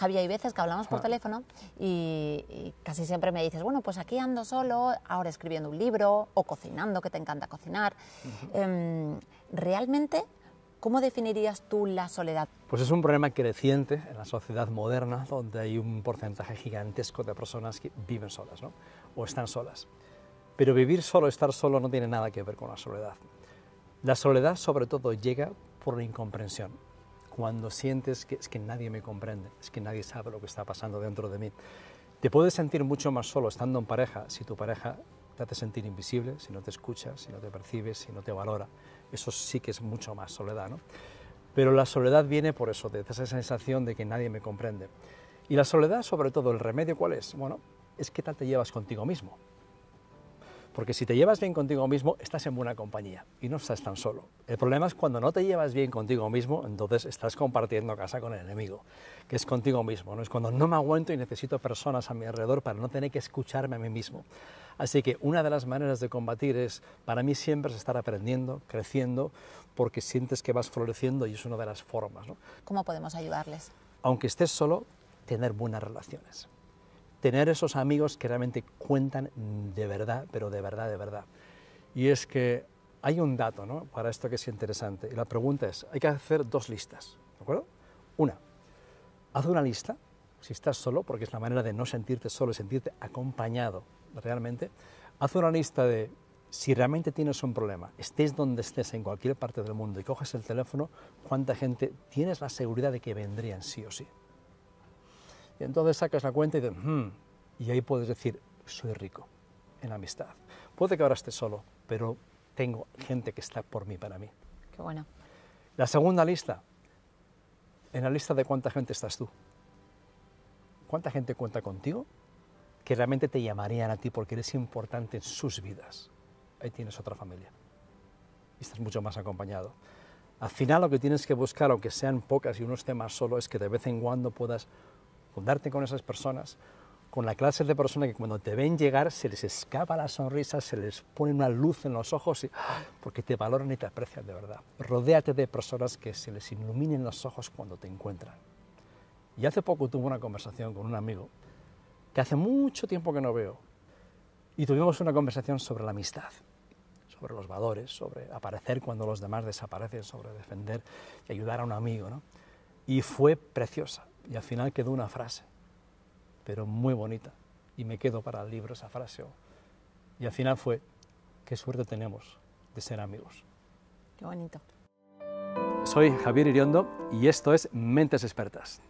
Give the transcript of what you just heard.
Javier, hay veces que hablamos por ah. teléfono y, casi siempre me dices, bueno, pues aquí ando solo, ahora escribiendo un libro o cocinando, que te encanta cocinar. Em, realmente, ¿cómo definirías tú la soledad? Pues es un problema creciente en la sociedad moderna, donde hay un porcentaje gigantesco de personas que viven solas ¿no? o están solas. Pero vivir solo, estar solo, no tiene nada que ver con la soledad. La soledad sobre todo llega por la incomprensión cuando sientes que es que nadie me comprende, es que nadie sabe lo que está pasando dentro de mí. Te puedes sentir mucho más solo estando en pareja si tu pareja te hace sentir invisible, si no te escucha, si no te percibes, si no te valora. Eso sí que es mucho más soledad, ¿no? Pero la soledad viene por eso, te esa sensación de que nadie me comprende. Y la soledad, sobre todo, el remedio, ¿cuál es? Bueno, es qué tal te llevas contigo mismo. Porque si te llevas bien contigo mismo, estás en buena compañía y no estás tan solo. El problema es cuando no te llevas bien contigo mismo, entonces estás compartiendo casa con el enemigo, que es contigo mismo. ¿no? Es cuando no me aguanto y necesito personas a mi alrededor para no tener que escucharme a mí mismo. Así que una de las maneras de combatir es, para mí siempre es estar aprendiendo, creciendo, porque sientes que vas floreciendo y es una de las formas. ¿Cómo podemos ayudarles? Aunque estés solo, tener buenas relaciones tener esos amigos que realmente cuentan de verdad, pero de verdad, de verdad. Y es que hay un dato ¿no? para esto que es interesante. Y la pregunta es, hay que hacer dos listas, ¿de acuerdo? Una, haz una lista, si estás solo, porque es la manera de no sentirte solo, sentirte acompañado realmente, haz una lista de si realmente tienes un problema, estés donde estés, en cualquier parte del mundo, y coges el teléfono, cuánta gente tienes la seguridad de que vendrían sí o sí. Y entonces sacas la cuenta y dices, hmm", y ahí puedes decir, soy rico en amistad. Puede que ahora esté solo, pero tengo gente que está por mí, para mí. Qué bueno. La segunda lista, en la lista de cuánta gente estás tú. ¿Cuánta gente cuenta contigo que realmente te llamarían a ti porque eres importante en sus vidas? Ahí tienes otra familia. Y estás mucho más acompañado. Al final lo que tienes que buscar, aunque sean pocas y uno esté más solo, es que de vez en cuando puedas juntarte con esas personas, con la clase de personas que cuando te ven llegar se les escapa la sonrisa, se les pone una luz en los ojos, ¡ah! porque te valoran y te aprecian de verdad. Rodéate de personas que se les iluminen los ojos cuando te encuentran. Y hace poco tuve una conversación con un amigo que hace mucho tiempo que no veo, y tuvimos una conversación sobre la amistad sobre los valores, sobre aparecer cuando los demás desaparecen, sobre defender y ayudar a un amigo. ¿no? Y fue preciosa. Y al final quedó una frase, pero muy bonita. Y me quedo para el libro esa frase. Y al final fue, qué suerte tenemos de ser amigos. Qué bonito. Soy Javier Iriondo y esto es Mentes Expertas.